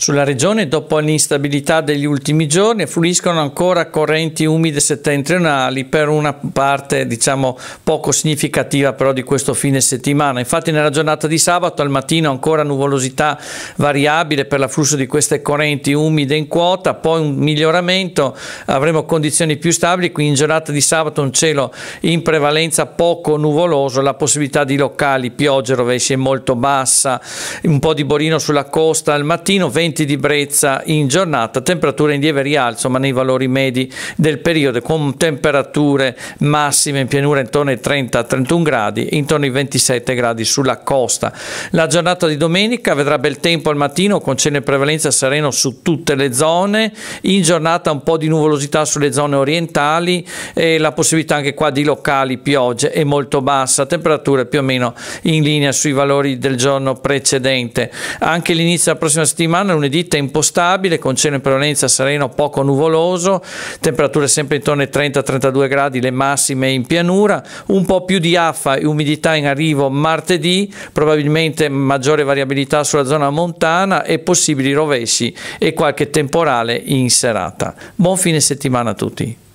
Sulla regione, dopo l'instabilità degli ultimi giorni, fluiscono ancora correnti umide settentrionali per una parte diciamo poco significativa però di questo fine settimana. Infatti nella giornata di sabato al mattino ancora nuvolosità variabile per l'afflusso di queste correnti umide in quota, poi un miglioramento, avremo condizioni più stabili, quindi in giornata di sabato un cielo in prevalenza poco nuvoloso, la possibilità di locali piogge, rovesci è molto bassa, un po' di borino sulla costa al mattino, 20 20 di Brezza in giornata, temperature in lieve rialzo ma nei valori medi del periodo con temperature massime in pianura intorno ai 30-31 gradi intorno ai 27 gradi sulla costa. La giornata di domenica vedrà bel tempo al mattino con cielo in prevalenza sereno su tutte le zone, in giornata un po' di nuvolosità sulle zone orientali e la possibilità anche qua di locali piogge è molto bassa, temperature più o meno in linea sui valori del giorno precedente. Anche l'inizio della prossima settimana un'editta impostabile con cielo in prevalenza sereno, poco nuvoloso, temperature sempre intorno ai 30-32 gradi, le massime in pianura, un po' più di affa e umidità in arrivo martedì, probabilmente maggiore variabilità sulla zona montana e possibili rovesci e qualche temporale in serata. Buon fine settimana a tutti.